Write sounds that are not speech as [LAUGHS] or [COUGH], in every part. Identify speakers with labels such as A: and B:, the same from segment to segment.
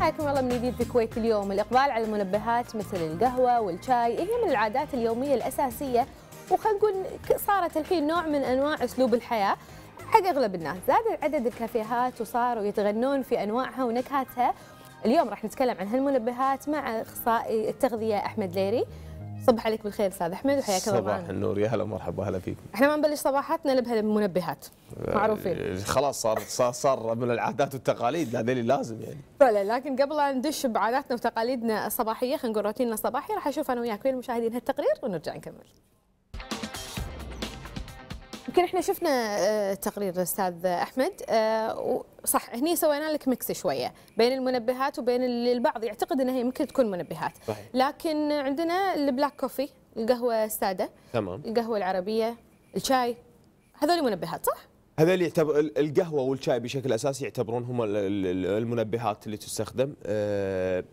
A: حياكم الله من جديد في الكويت اليوم الإقبال على المنبهات مثل القهوة والشاي هي من العادات اليومية الأساسية وخلينا نقول صارت الحين نوع من أنواع أسلوب الحياة حق أغلب الناس زاد عدد الكافيهات وصاروا يتغنون في أنواعها ونكهاتها اليوم راح نتكلم عن هالمنبهات مع أخصائي التغذية أحمد ليري صبح عليك بالخير استاذ احمد وحياك الله صباح
B: النور يا هلا ومرحبا هلا فيكم
A: احنا ما نبلش صباحاتنا الا بهالمنبهات
B: معروفين آه، خلاص صار صار صار من العادات والتقاليد هذول لازم يعني
A: فعلا لكن قبل لا ندش بعاداتنا وتقاليدنا الصباحيه خلينا نقول روتيننا الصباحي راح اشوف انا وياك وين المشاهدين هالتقرير ونرجع نكمل يمكن احنا شفنا آه، تقرير استاذ احمد آه، صح هني سوينا لك ميكس شويه بين المنبهات وبين اللي البعض يعتقد انها يمكن تكون منبهات صحيح. لكن عندنا البلاك كوفي القهوه الساده تمام القهوه العربيه الشاي هذول منبهات صح
B: هذول يعتبر القهوه والشاي بشكل اساسي يعتبرون هم المنبهات اللي تستخدم أه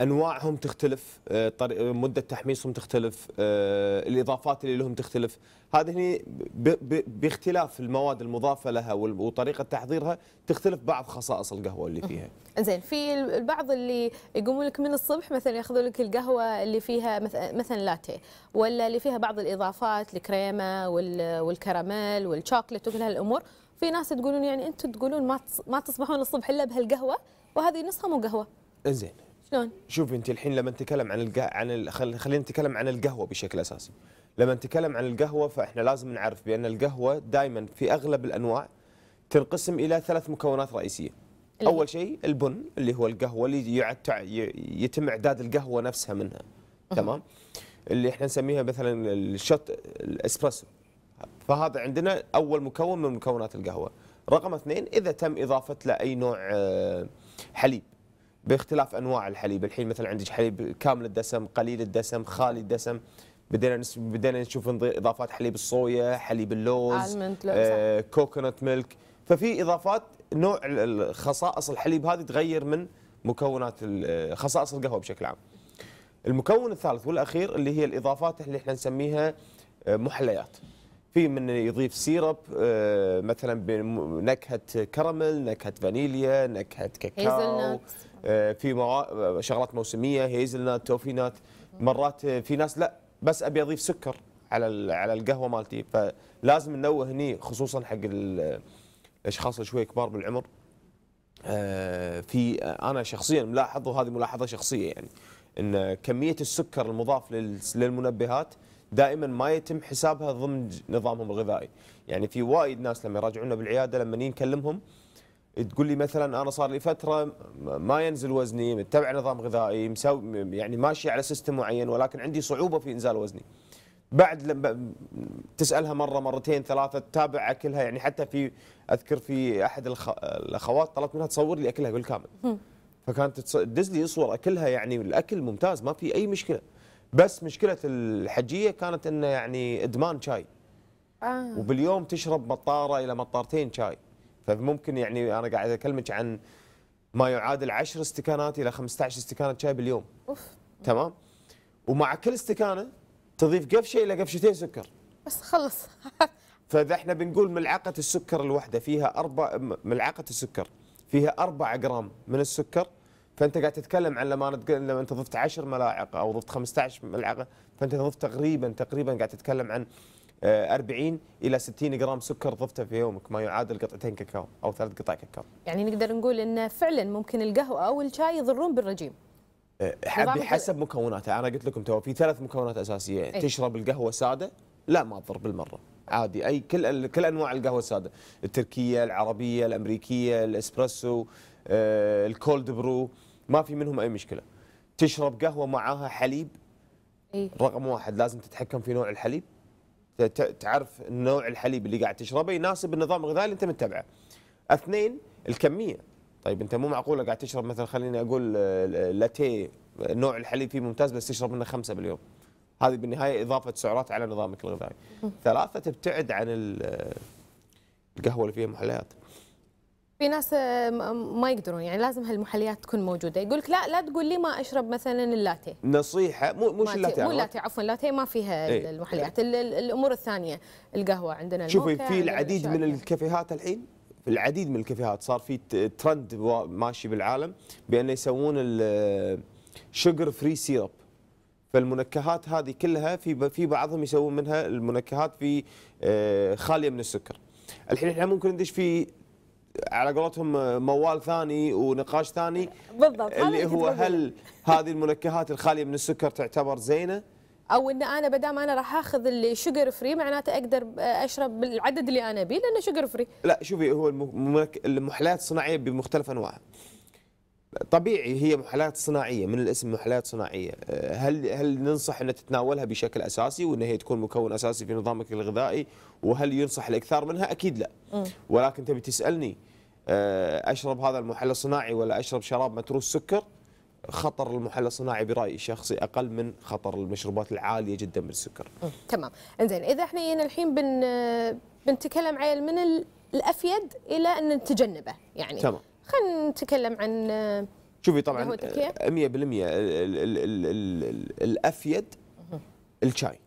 B: انواعهم تختلف آه، آه، مده تحميصهم تختلف آه، الاضافات اللي لهم تختلف هذه هني باختلاف المواد المضافه لها وطريقه تحضيرها تختلف بعض خصائص القهوه اللي فيها
A: زين في البعض اللي يقومون لك من الصبح مثلا ياخذوا لك القهوه اللي فيها مثلا لاتيه ولا اللي فيها بعض الاضافات الكريمه والكراميل والشوكليت وكل هالامور في ناس تقولون يعني انتم تقولون ما ما تصبحون الصبح الا بهالقهوه وهذه نصها مو قهوه زين شلون؟
B: شوفي انت الحين لما نتكلم عن القه... عن ال... خلينا نتكلم عن القهوه بشكل اساسي. لما نتكلم عن القهوه فاحنا لازم نعرف بان القهوه دائما في اغلب الانواع تنقسم الى ثلاث مكونات رئيسيه. اول شيء البن اللي هو القهوه اللي يعد تع... يتم اعداد القهوه نفسها منها. تمام؟ اللي احنا نسميها مثلا الشوت الاسبريسو. فهذا عندنا اول مكون من مكونات القهوه. رقم اثنين اذا تم اضافه له اي نوع آه، حليب. باختلاف انواع الحليب الحين مثلا عندك حليب كامل الدسم قليل الدسم خالي الدسم بدينا نس... بدينا نشوف اضافات حليب الصويا حليب اللوز آه، كوكونات ميلك ففي اضافات نوع خصائص الحليب هذه تغير من مكونات آه، خصائص القهوه بشكل عام المكون الثالث والاخير اللي هي الاضافات اللي احنا نسميها آه، محليات في من يضيف سيرب آه، مثلا بنكهه كراميل نكهه فانيليا نكهه كاكاو آه، في مو... آه، شغلات موسميه هيزلنات توفينات مرات آه، في ناس لا بس ابي اضيف سكر على على القهوه مالتي فلازم ننوه هني خصوصا حق الاشخاص اللي كبار بالعمر في انا شخصيا ملاحظ وهذه ملاحظه شخصيه يعني ان كميه السكر المضاف للمنبهات دائما ما يتم حسابها ضمن نظامهم الغذائي يعني في وايد ناس لما يراجعونا بالعياده لما نكلمهم تقول لي مثلا انا صار لي فتره ما ينزل وزني متبع نظام غذائي مسوي يعني ماشي على سيستم معين ولكن عندي صعوبه في انزال وزني بعد لما تسالها مره مرتين ثلاثه تتابع اكلها يعني حتى في اذكر في احد الاخوات طلبت منها تصور لي اكلها بالكامل فكانت تدز لي صور اكلها يعني الاكل ممتاز ما في اي مشكله بس مشكله الحجيه كانت انه يعني ادمان شاي آه. وباليوم تشرب مطاره الى مطارتين شاي فممكن يعني انا قاعد اكلمك عن ما يعادل 10 استكانات الى 15 استكانه شاي باليوم أوف. تمام ومع كل استكانه تضيف قفشه الى قفشتين سكر
A: بس خلص [LAUGHS]
B: فاذا احنا بنقول ملعقه السكر الواحده فيها اربع ملعقه السكر فيها 4 جرام من السكر فانت قاعد تتكلم عن لما لما انت ضفت 10 ملاعق او ضفت 15 ملعقه فانت ضفت تقريبا تقريبا قاعد تتكلم عن 40 آه، الى 60 جرام سكر ضفته في يومك ما يعادل قطعتين كاكاو او ثلاث قطع كاكاو.
A: يعني نقدر نقول ان فعلا ممكن القهوه او الشاي يضرون بالرجيم.
B: آه، حسب مكوناتها انا قلت لكم تو في ثلاث مكونات اساسيه أي. تشرب القهوه ساده لا ما تضر بالمره عادي اي كل كل انواع القهوه الساده التركيه العربيه الامريكيه الاسبرسو آه، الكولد برو ما في منهم اي مشكله تشرب قهوه معاها حليب أي. رقم واحد لازم تتحكم في نوع الحليب تعرف نوع الحليب اللي قاعد تشربه يناسب النظام الغذائي اللي انت متبعه. اثنين الكميه طيب انت مو معقوله قاعد تشرب مثلا خليني اقول آه، لاتيه نوع الحليب فيه ممتاز بس تشرب منه خمسه باليوم. هذه بالنهايه اضافه سعرات على نظامك الغذائي. ثلاثه تبتعد عن آه، القهوه اللي فيها محليات.
A: في ناس آه، آه، ما يقدرون يعني لازم هالمحليات تكون موجوده يقول لك لا لا تقول لي ما اشرب مثلا اللاتيه
B: نصيحه مو مش اللاتيه مو اللاتيه
A: عفوا اللاتيه ما فيها ايه؟ المحليات الامور الثانيه القهوه عندنا شوفي في العديد من
B: الكافيهات الحين في العديد من الكافيهات صار في ترند ماشي بالعالم بانه يسوون الشجر فري سيرب فالمنكهات هذه كلها في في بعضهم يسوون منها المنكهات في آه، خاليه من السكر الحين احنا ممكن ندش في على قولتهم موال ثاني ونقاش ثاني
A: بالضبط اللي هو هل
B: هذه المنكهات الخاليه من السكر تعتبر زينه؟
A: او ان انا بدام انا راح اخذ الشوجر فري معناته اقدر اشرب بالعدد اللي انا ابيه لانه شوجر فري.
B: لا شوفي هو المحلات الصناعيه بمختلف انواعها. طبيعي هي محلات صناعيه من الاسم محلات صناعيه آه، هل هل ننصح ان تتناولها بشكل اساسي وان هي تكون مكون اساسي في نظامك الغذائي وهل ينصح الاكثار منها اكيد لا ولكن تبي تسالني آه، اشرب هذا المحلى الصناعي ولا اشرب شراب متروس سكر خطر المحلى الصناعي برايي الشخصي اقل من خطر المشروبات العاليه جدا من السكر.
A: تمام انزين اذا احنا جينا الحين بن بنتكلم عيل من الافيد الى ان نتجنبه يعني تمام خلينا نتكلم عن
B: شوفي طبعا 100% آه، الافيد الشاي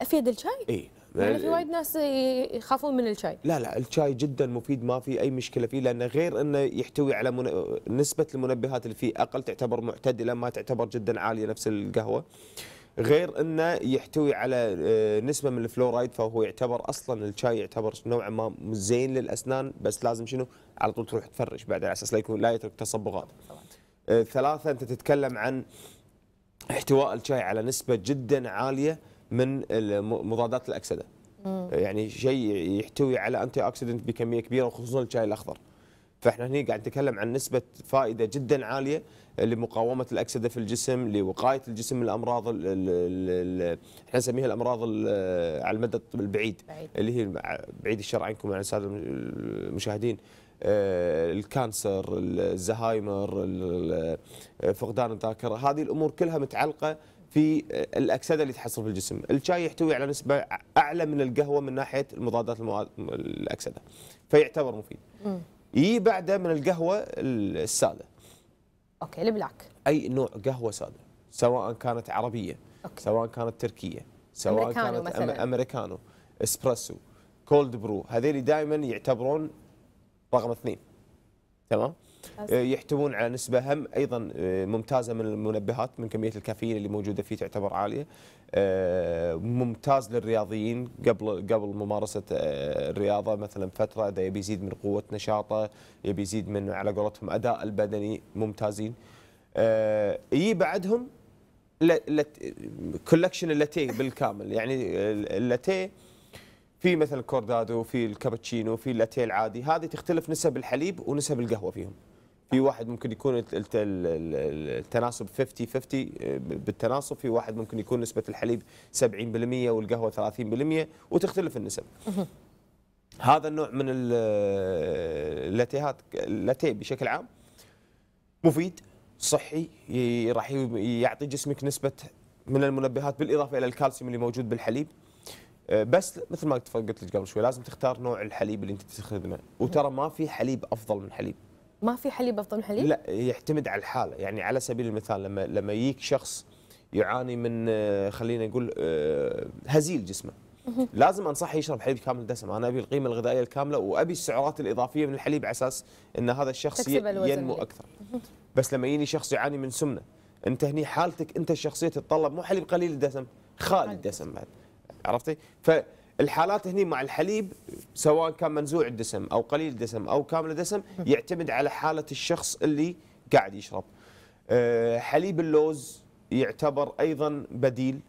A: افيد الشاي؟ اي يعني في وايد ناس يخافون من الشاي
B: لا لا الشاي جدا مفيد ما في اي مشكله فيه لانه غير انه يحتوي على من... نسبه المنبهات اللي فيه اقل تعتبر معتدله ما تعتبر جدا عاليه نفس القهوه غير انه يحتوي على آه، نسبه من الفلورايد فهو يعتبر اصلا الشاي يعتبر نوعا ما زين للاسنان بس لازم شنو على طول تروح تفرش بعد على اساس لا يكون لا يترك تصبغات. آه، ثلاثه انت تتكلم عن احتواء الشاي على نسبه جدا عاليه من مضادات الاكسده يعني شيء يحتوي على انتي اوكسيدنت بكميه كبيره وخصوصا الشاي الاخضر فاحنا هنا قاعد نتكلم عن نسبه فائده جدا عاليه لمقاومه الاكسده في الجسم لوقايه الجسم من الامراض احنا نسميها الامراض على المدى البعيد بعيد. اللي هي بعيد الشر عنكم يعني الساده المشاهدين آه، الكانسر الزهايمر فقدان الذاكره هذه الامور كلها متعلقه في الاكسده اللي تحصل في الجسم، الشاي يحتوي على نسبه اعلى من القهوه من ناحيه المضادات الاكسده فيعتبر مفيد. يجي بعده من القهوه الساده.
A: اوكي البلاك.
B: اي نوع قهوه ساده سواء كانت عربيه أوكي. سواء كانت تركيه سواء أمريكانو كانت مثلاً. امريكانو اسبريسو كولد برو هذول دائما يعتبرون رقم اثنين تمام؟ آه، يحتوون على نسبه هم ايضا آه، ممتازه من المنبهات من كميه الكافيين اللي موجوده فيه تعتبر عاليه آه، ممتاز للرياضيين قبل قبل ممارسه الرياضه مثلا فتره اذا يبي يزيد من قوه نشاطه يبي يزيد من على قولتهم اداء البدني ممتازين يجي بعدهم كولكشن اللاتيه بالكامل يعني اللاتيه في مثلا الكوردادو في الكابتشينو في اللاتيه العادي هذه تختلف نسب الحليب ونسب القهوه فيهم في واحد ممكن يكون التناسب 50 50 آه، بالتناسب في واحد ممكن يكون نسبه الحليب 70% والقهوه 30% وتختلف النسب هذا النوع من اللاتيهات اللاتيه بشكل عام مفيد صحي راح يعطي جسمك نسبه من المنبهات بالاضافه الى الكالسيوم اللي موجود بالحليب آه، بس مثل ما قلت لك قبل شوي لازم تختار نوع الحليب اللي انت تستخدمه وترى ما في حليب افضل من حليب
A: ما في حليب افضل من حليب؟ لا
B: يعتمد على الحاله يعني على سبيل المثال لما لما يجيك شخص يعاني من آه، خلينا نقول آه، هزيل جسمه لازم انصحه يشرب حليب كامل الدسم انا ابي القيمه الغذائيه الكامله وابي السعرات الاضافيه من الحليب على اساس ان هذا الشخص ينمو اكثر بس لما يجيني شخص يعاني من سمنه انت هني حالتك انت الشخصيه تتطلب مو حليب قليل الدسم خالي الدسم بعد عرفتي؟ ف الحالات هني مع الحليب سواء كان منزوع الدسم او قليل الدسم او كامل الدسم يعتمد على حاله الشخص اللي قاعد يشرب آه، حليب اللوز يعتبر ايضا بديل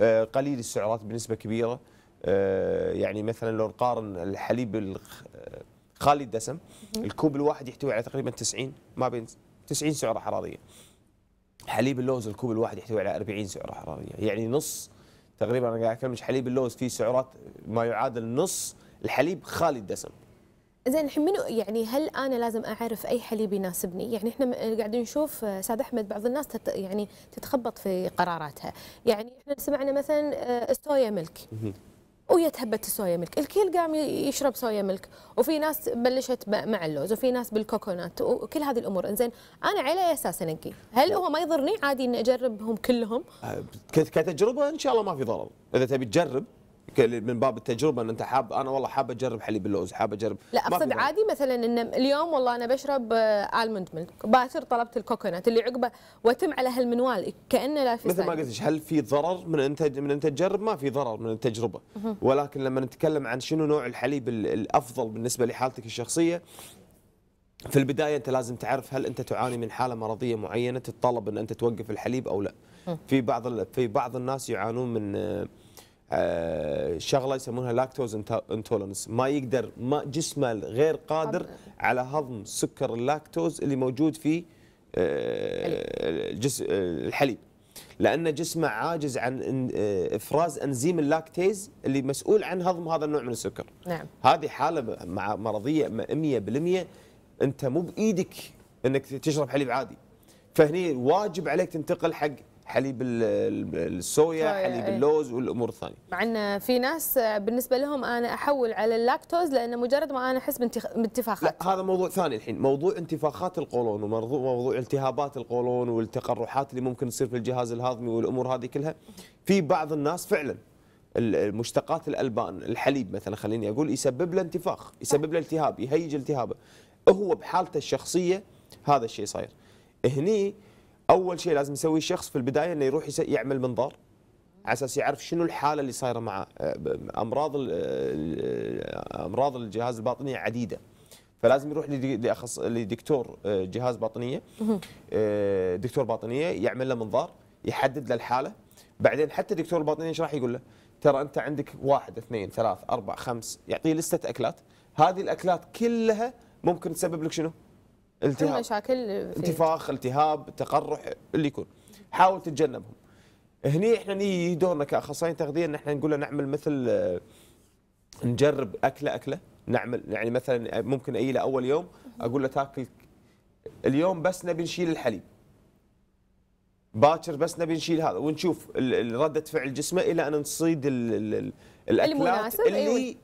B: آه، قليل السعرات بنسبه كبيره آه، يعني مثلا لو نقارن الحليب خالي الدسم الكوب الواحد يحتوي على تقريبا 90 ما بين 90 سعره حراريه حليب اللوز الكوب الواحد يحتوي على 40 سعره حراريه يعني نص تقريبا انا قاعد اكلمك حليب اللوز فيه سعرات ما يعادل نص الحليب خالي الدسم
A: زين الحين منو يعني هل انا لازم اعرف اي حليب يناسبني؟ يعني احنا قاعدين نشوف استاذ آه، احمد بعض الناس تت يعني تتخبط في قراراتها، يعني احنا سمعنا مثلا آه، السويا ملك ويا تهبت الصويا ملك الكل قام يشرب صويا ملك وفي ناس بلشت مع اللوز وفي ناس بالكوكونات وكل هذه الامور انزين انا على اي اساس انقي هل هو ما يضرني عادي اني اجربهم كلهم
B: آه، كتجربه ان شاء الله ما في ضرر اذا تبي تجرب من باب التجربه ان انت حاب انا والله حاب اجرب حليب اللوز حاب اجرب لا اقصد عادي
A: مثلا ان اليوم والله انا بشرب الموند ميلك باكر طلبت الكوكونات اللي عقبه وتم على هالمنوال كانه لا في مثل ما قلت هل
B: في ضرر من انت من انت تجرب ما في ضرر من التجربه ولكن لما نتكلم عن شنو نوع الحليب الافضل بالنسبه لحالتك الشخصيه في البدايه انت لازم تعرف هل انت تعاني من حاله مرضيه معينه تتطلب ان انت توقف الحليب او لا في بعض في بعض الناس يعانون من آه، شغله يسمونها لاكتوز انتولنس ما يقدر ما جسمه غير قادر على هضم سكر اللاكتوز اللي موجود في آه، الجس الحليب لان جسمه عاجز عن آه، افراز انزيم اللاكتيز اللي مسؤول عن هضم هذا النوع من السكر نعم هذه حاله مع مرضيه 100% انت مو بايدك انك تشرب حليب عادي فهني واجب عليك تنتقل حق حليب الصويا حليب إيه. اللوز والامور الثانيه
A: مع ان في ناس آه، بالنسبه لهم انا احول على اللاكتوز لان مجرد ما انا احس بانتفاخات
B: لا هذا موضوع ثاني الحين موضوع انتفاخات القولون وموضوع التهابات القولون والتقرحات اللي ممكن تصير في الجهاز الهضمي والامور هذه كلها في بعض الناس فعلا مشتقات الالبان الحليب مثلا خليني اقول يسبب له انتفاخ يسبب له التهاب يهيج التهابه هو بحالته الشخصيه هذا الشيء صاير هني اول شيء لازم يسويه الشخص في البدايه انه يروح يعمل منظار على اساس يعرف شنو الحاله اللي صايره مع آه، امراض آه، امراض الجهاز الباطني عديده فلازم يروح لأخص... لدكتور آه، جهاز باطنيه دكتور باطنيه يعمل له منظار يحدد له الحاله بعدين حتى دكتور الباطنيه ايش راح يقول له؟ ترى انت عندك واحد اثنين ثلاث اربع خمس يعطيه لسته اكلات هذه الاكلات كلها ممكن تسبب لك شنو؟ التهاب
A: مشاكل انتفاخ
B: التهاب تقرح اللي يكون حاول تتجنبهم هني احنا نيجي دورنا كاخصائيين تغذيه ان احنا نقول له نعمل مثل آه، نجرب اكله اكله نعمل يعني مثلا ممكن اجي له اول يوم اقول له تاكل اليوم بس نبي نشيل الحليب باكر بس نبي نشيل هذا ونشوف رده فعل جسمه الى ان نصيد الاكلات اللي إيه.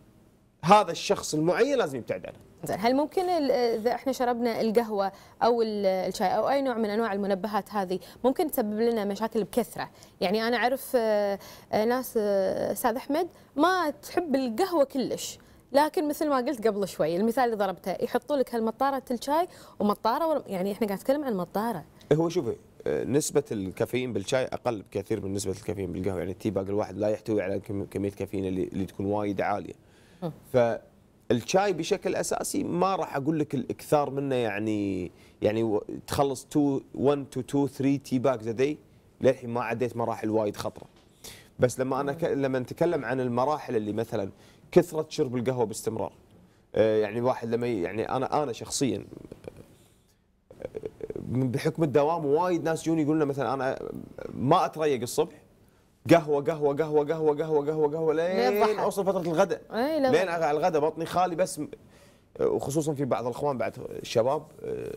B: هذا الشخص المعين لازم يبتعد عنها
A: زين هل ممكن اذا احنا شربنا القهوه او الشاي او اي نوع من انواع المنبهات هذه ممكن تسبب لنا مشاكل بكثره، يعني انا اعرف آه، ناس آه، استاذ احمد ما تحب القهوه كلش، لكن مثل ما قلت قبل شوي المثال اللي ضربته يحطوا لك هالمطاره الشاي ومطاره يعني احنا قاعد نتكلم عن مطاره.
B: هو شوفي آه، نسبة الكافيين بالشاي أقل بكثير من نسبة الكافيين بالقهوة يعني التي باج الواحد لا يحتوي على كمية كافيين اللي تكون وايد عالية ف الشاي بشكل اساسي ما راح اقول لك الاكثار منه يعني يعني تخلص 2 1 تو 2 3 تي باكز دي للحين ما عديت مراحل وايد خطره بس لما انا ك... لما نتكلم عن المراحل اللي مثلا كثره شرب القهوه باستمرار آه، يعني واحد لما يعني انا انا شخصيا آه، آه، بحكم الدوام وايد ناس يجون يقولون مثلا انا ما اتريق الصبح قهوه قهوه قهوه قهوه قهوه قهوه قهوه لين اوصل فتره الغداء إيه، لين الغداء بطني خالي بس آه، وخصوصا في بعض الاخوان بعد الشباب آه،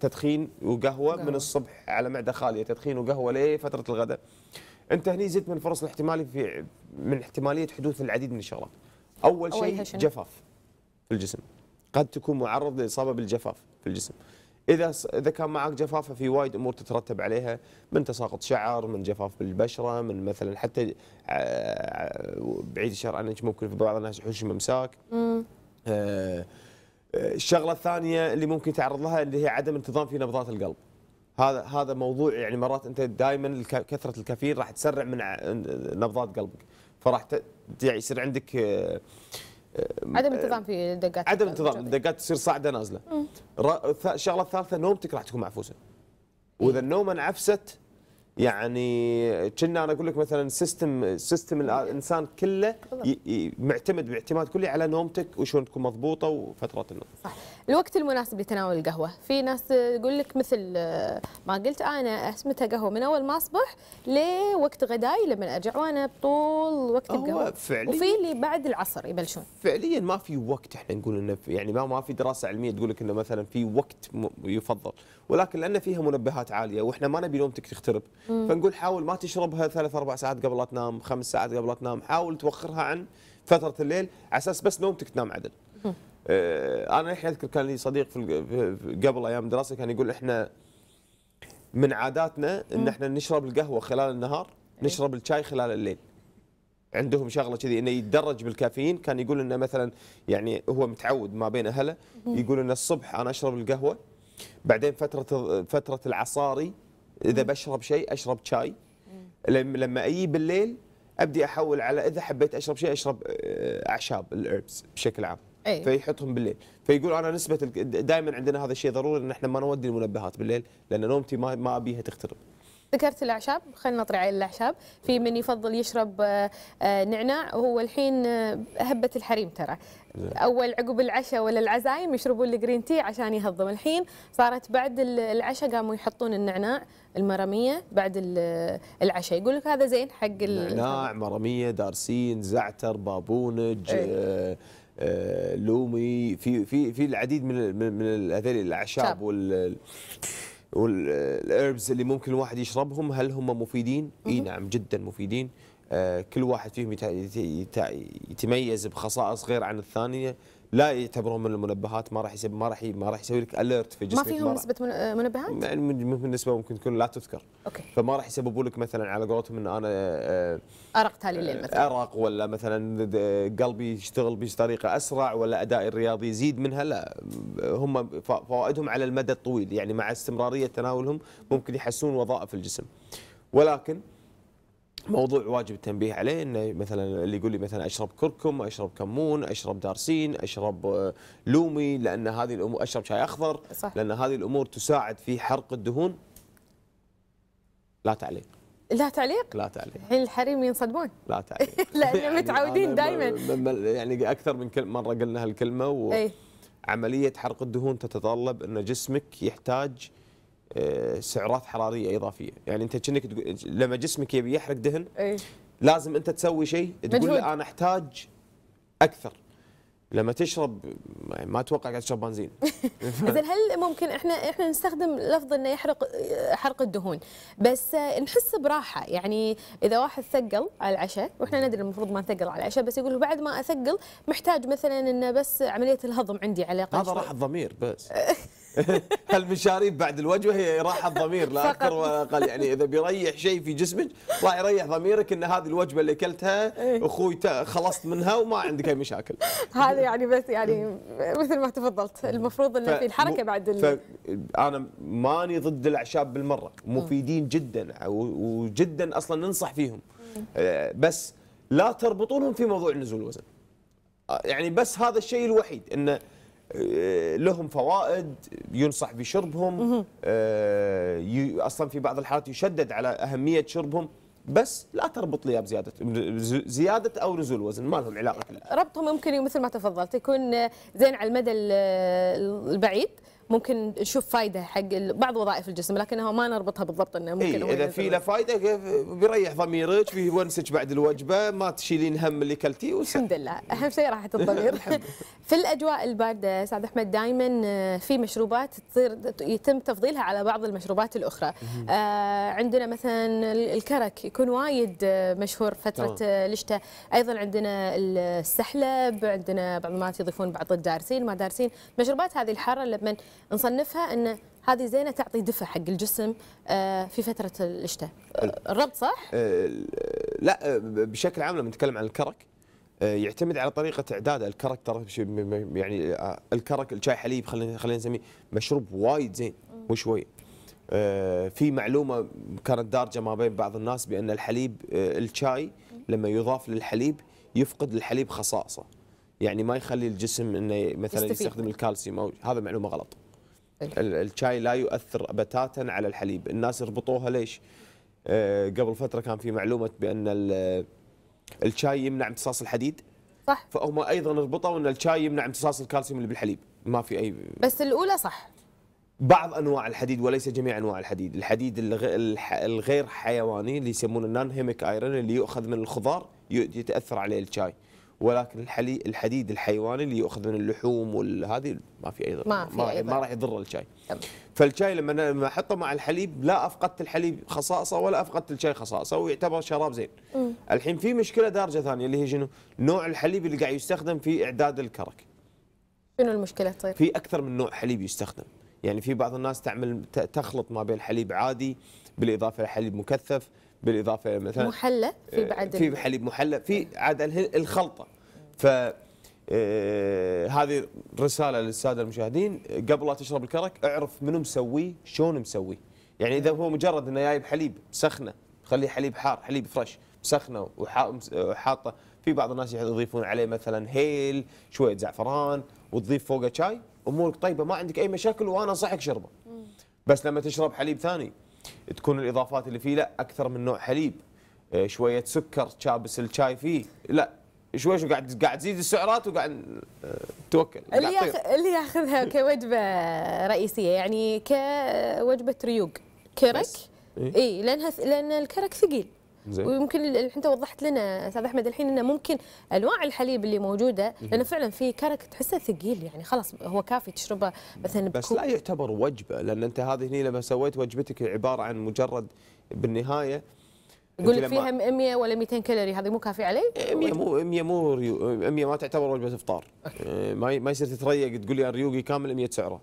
B: تدخين وقهوه من الصبح على معده خاليه تدخين وقهوه لفتره الغداء انت هني زدت من فرص الاحتمالي في من احتماليه حدوث العديد من الشغلات أول شيء جفاف في الجسم قد تكون معرض لاصابه بالجفاف في الجسم اذا اذا كان معك جفاف ففي وايد امور تترتب عليها من تساقط شعر من جفاف بالبشره من مثلا حتى آه، آه، بعيد الشر عنك ممكن في بعض الناس يحوش ممساك آه، الشغله الثانيه اللي ممكن تعرض لها اللي هي عدم انتظام في نبضات القلب هذا هذا موضوع يعني مرات انت دائما كثره الكافيين راح تسرع من نبضات قلبك فراح يعني يصير عندك آه عدم انتظام
A: في الدقات عدم انتظام
B: الدقات تصير صاعده نازله الشغله الثالثه نومتك راح تكون معفوسه واذا النومه انعفست يعني كنا انا اقول لك مثلا سيستم سيستم الانسان كله معتمد باعتماد كلي على نومتك وشلون تكون مضبوطه وفتره النوم. صح.
A: الوقت المناسب لتناول القهوه، في ناس تقول لك مثل آه، ما قلت انا اسمتها قهوه من اول ما اصبح لوقت غداي لما ارجع وانا بطول وقت القهوه. فعليا وفي اللي بعد العصر يبلشون.
B: فعليا ما في وقت احنا نقول انه يعني ما في دراسه علميه تقول لك انه مثلا في وقت يفضل، ولكن لان فيها منبهات عاليه واحنا ما نبي نومتك تخترب. فنقول حاول ما تشربها ثلاث اربع ساعات قبل لا تنام خمس ساعات قبل لا تنام حاول توخرها عن فتره الليل على اساس بس نومتك تنام عدل آه، انا الحين اذكر كان لي صديق في قبل ايام دراسه كان يقول احنا من عاداتنا ان احنا نشرب القهوه خلال النهار إيه. نشرب الشاي خلال الليل عندهم شغله كذي انه يتدرج بالكافيين كان يقول انه مثلا يعني هو متعود ما بين اهله يقول انه الصبح انا اشرب القهوه بعدين فتره فتره العصاري اذا بشرب شيء اشرب شاي لما اجي بالليل ابدي احول على اذا حبيت اشرب شيء اشرب آه، اعشاب الايربس بشكل عام أيه. فيحطهم بالليل فيقول انا نسبه دائما عندنا هذا الشيء ضروري ان احنا ما نودي المنبهات بالليل لان نومتي ما ما ابيها تخترب
A: ذكرت الاعشاب خلينا نطلع على الاعشاب في من يفضل يشرب آه، آه، نعناع وهو الحين آه، هبه الحريم ترى اول عقب العشاء ولا العزايم يشربون الجرين تي عشان يهضم الحين صارت بعد العشاء قاموا يحطون النعناع المراميه بعد العشاء يقول لك هذا زين حق النعناع
B: مراميه دارسين زعتر بابونج إيه. لومي في في في العديد من من الاعشاب وال والايربز اللي ممكن الواحد يشربهم هل هم مفيدين؟ اي نعم جدا مفيدين آه، كل واحد فيهم يتميز بخصائص غير عن الثانيه لا يعتبرون من المنبهات ما راح يسوي ما راح ما راح يسوي لك اليرت في جسمك ما فيهم نسبه
A: آه، منبهات؟
B: نسبه ممكن تكون لا تذكر اوكي فما راح يسببوا لك مثلا على قولتهم ان انا آه،
A: ارق تالي الليل مثلا
B: ارق ولا مثلا قلبي يشتغل بطريقه اسرع ولا ادائي الرياضي يزيد منها لا هم فوائدهم على المدى الطويل يعني مع استمراريه تناولهم ممكن يحسون وظائف الجسم ولكن موضوع واجب التنبيه عليه انه مثلا اللي يقول لي مثلا اشرب كركم، اشرب كمون، اشرب دارسين، اشرب آه، لومي لان هذه الامور اشرب شاي اخضر صح. لان هذه الامور تساعد في حرق الدهون. لا تعليق.
A: لا تعليق؟ لا تعليق. الحين الحريم ينصدمون.
B: لا تعليق. [LAUGHS] لان يعني متعودين دائما. يعني اكثر من مره قلنا هالكلمه و... إيه. عمليه حرق الدهون تتطلب ان جسمك يحتاج آه، سعرات حراريه اضافيه يعني انت كأنك لما جسمك يبي يحرق دهن أي. لازم انت تسوي شيء تقول له انا احتاج اكثر لما تشرب يعني ما اتوقع قاعد تشرب بنزين
A: زين [LAUGHS] هل ممكن احنا احنا نستخدم لفظ انه يحرق حرق الدهون بس نحس براحه يعني اذا واحد ثقل على العشاء واحنا ندري المفروض ما نثقل على العشاء بس يقول بعد ما اثقل محتاج مثلا انه بس عمليه الهضم عندي على الاقل هذا راحه
B: ضمير بس [LAUGHS] [LAUGHS] هالمشاريب بعد الوجبه هي راحه ضمير لا اكثر ولا اقل يعني اذا بيريح شيء في جسمك راح يريح ضميرك ان هذه الوجبه اللي اكلتها إيه. اخوي خلصت منها وما عندك اي مشاكل
A: [LAUGHS] هذا يعني بس يعني مثل ما تفضلت المفروض انه في الحركه بعد ال...
B: انا ماني ضد الاعشاب بالمره مفيدين جدا وجدا اصلا ننصح فيهم آه، بس لا تربطونهم في موضوع نزول الوزن آه، يعني بس هذا الشيء الوحيد انه آه، لهم فوائد ينصح بشربهم آه، اصلا في بعض الحالات يشدد على اهميه شربهم بس لا تربط لي بزياده زياده او نزول وزن ما لهم علاقه
A: ربطهم ممكن مثل ما تفضلت يكون زين على المدى البعيد ممكن نشوف فائده حق بعض وظائف الجسم لكنها ما نربطها بالضبط انه ممكن إيه اذا في له
B: فائده بيريح ضميرك ونسك بعد الوجبه ما تشيلين هم اللي كلتيه الحمد
A: لله اهم شيء راحه الضمير [LAUGHS] في الاجواء البارده سعد احمد دائما آه، في مشروبات تصير يتم تفضيلها على بعض المشروبات الاخرى آه عندنا مثلا الكرك يكون وايد آه، مشهور فتره الشتاء آه، ايضا عندنا السحلب عندنا بعض المرات يضيفون بعض الدارسين ما دارسين مشروبات هذه الحاره لما نصنفها ان هذه زينه تعطي دفع حق الجسم آه، في فتره الشتاء الربط صح
B: آه، لا آه، بشكل عام لما نتكلم عن الكرك يعتمد على طريقه اعداده الكرك ترى يعني الكرك الشاي حليب خلينا خلينا نسميه مشروب وايد زين وشوي في معلومه كانت دارجه ما بين بعض الناس بان الحليب الشاي لما يضاف للحليب يفقد الحليب خصائصه يعني ما يخلي الجسم انه مثلا يستفيد. يستخدم الكالسيوم او هذا معلومه غلط إيه. الشاي لا يؤثر بتاتا على الحليب الناس يربطوها ليش آه، قبل فتره كان في معلومه بان الشاي يمنع امتصاص الحديد صح فهم ايضا ربطوا ان الشاي يمنع امتصاص الكالسيوم اللي بالحليب ما في اي
A: بس الاولى صح
B: بعض انواع الحديد وليس جميع انواع الحديد الحديد الغير حيواني اللي يسمونه النان هيميك ايرون اللي يؤخذ من الخضار يتاثر عليه الشاي ولكن الحلي الحديد الحيواني اللي يؤخذ من اللحوم والهذه ما في اي ضرر ما, ما, ما راح يضر الشاي فالشاي لما لما احطه مع الحليب لا افقدت الحليب خصائصه ولا افقدت الشاي خصائصه ويعتبر شراب زين م. الحين في مشكله دارجه ثانيه اللي هي شنو نوع الحليب اللي قاعد يستخدم في اعداد الكرك
A: شنو المشكله طيب في
B: اكثر من نوع حليب يستخدم يعني في بعض الناس تعمل تخلط ما بين حليب عادي بالاضافه لحليب مكثف بالاضافه مثلا محلى في آه، بعد في حليب محلى في عاد الخلطه ف آه، هذه رساله للساده المشاهدين قبل لا تشرب الكرك اعرف منو مسويه شلون مسويه يعني اذا هو مجرد انه جايب حليب سخنه خليه حليب حار حليب فريش سخنه وحاطه في بعض الناس يضيفون عليه مثلا هيل شويه زعفران وتضيف فوقه شاي امورك طيبه ما عندك اي مشاكل وانا انصحك شربه بس لما تشرب حليب ثاني تكون الاضافات اللي فيه لا اكثر من نوع حليب آه، شويه سكر شابس الشاي فيه لا شوي شو قاعد قاعد تزيد السعرات وقاعد آه، توكل اللي ياخذ
A: اللي ياخذها [LAUGHS] كوجبه رئيسيه يعني كوجبه ريوق كرك إيه. اي لانها لان الكرك ثقيل زي. ويمكن انت وضحت لنا استاذ احمد الحين انه ممكن انواع الحليب اللي موجوده لانه فعلا في كرك تحسه ثقيل يعني خلاص هو كافي تشربه
B: مثلا بس لا يعتبر وجبه لان انت هذه هنا لما سويت وجبتك عباره عن مجرد بالنهايه يقول لك فيها
A: 100 ولا 200 كالوري هذه مو كافي علي؟ 100 إيه،
B: مو 100 مو 100 ما تعتبر وجبه افطار إيه، ما ما يصير تتريق تقول لي الريوقي كامل 100 سعره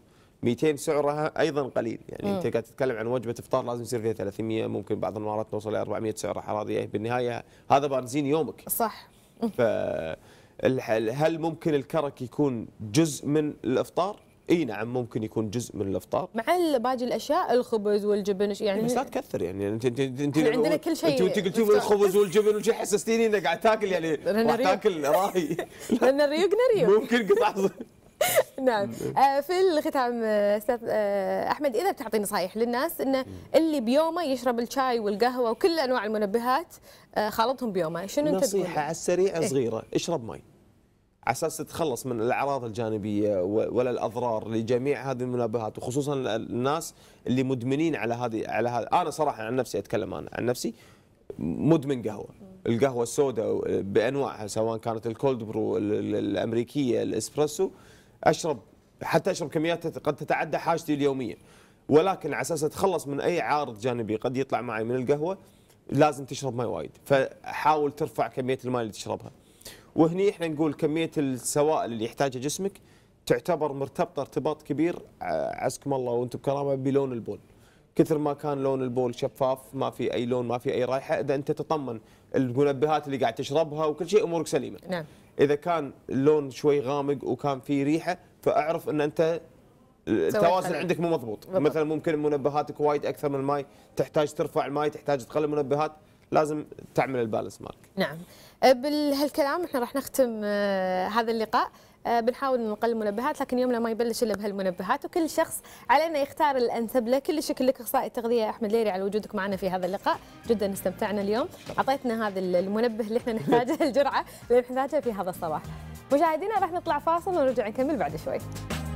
B: 200 سعرها ايضا قليل يعني مم. انت قاعد تتكلم عن وجبه افطار لازم يصير فيها 300 ممكن بعض المرات توصل ل 400 سعره حراريه بالنهايه هذا بنزين يومك صح ف هل ممكن الكرك يكون جزء من الافطار؟ اي نعم ممكن يكون جزء من الافطار
A: مع باقي الاشياء الخبز والجبن يعني بس لا تكثر
B: يعني انت انت انت عندنا كل شيء انت قلتي من الخبز والجبن وش حسستيني انك قاعد تاكل يعني راح تاكل راهي
A: لان الريوق ريق
B: ممكن قطع
A: [LAUGHS] نعم آه، في الختام آه، استاذ آه، احمد اذا بتعطي نصائح للناس انه اللي بيومه يشرب الشاي والقهوه وكل انواع المنبهات خالطهم بيومه شنو انت نصيحه على
B: السريع إيه. صغيره إيه؟ اشرب مي على اساس تتخلص من الاعراض الجانبيه ولا الاضرار لجميع هذه المنبهات وخصوصا الناس اللي مدمنين على هذه على هذا انا صراحه عن نفسي اتكلم انا عن نفسي مدمن قهوه القهوه السوداء بانواعها سواء كانت الكولد برو الامريكيه الاسبرسو اشرب حتى اشرب كميات قد تتعدى حاجتي اليوميه ولكن على اساس اتخلص من اي عارض جانبي قد يطلع معي من القهوه لازم تشرب ماي وايد فحاول ترفع كميه الماي اللي تشربها وهني احنا نقول كميه السوائل اللي يحتاجها جسمك تعتبر مرتبطه ارتباط كبير آه، عزكم الله وانتم بكرامه بلون البول كثر ما كان لون البول شفاف ما في اي لون ما في اي رائحه اذا انت تطمن المنبهات اللي قاعد تشربها وكل شيء امورك سليمه نعم اذا كان اللون شوي غامق وكان في ريحه فاعرف ان انت التوازن عندك مو مضبوط مثلا ممكن منبهاتك وايد اكثر من الماي تحتاج ترفع الماي تحتاج تقلل منبهات لازم تعمل البالانس مالك
A: نعم أه، بهالكلام احنا راح نختم أه، هذا اللقاء آه، بنحاول نقلل المنبهات لكن يومنا ما يبلش الا بهالمنبهات وكل شخص علينا يختار الانسب له كل شكل لك اخصائي التغذيه احمد ليري على وجودك معنا في هذا اللقاء جدا استمتعنا اليوم اعطيتنا هذا المنبه اللي احنا نحتاجه [LAUGHS] الجرعه اللي نحتاجها في هذا الصباح مشاهدينا راح نطلع فاصل ونرجع نكمل بعد شوي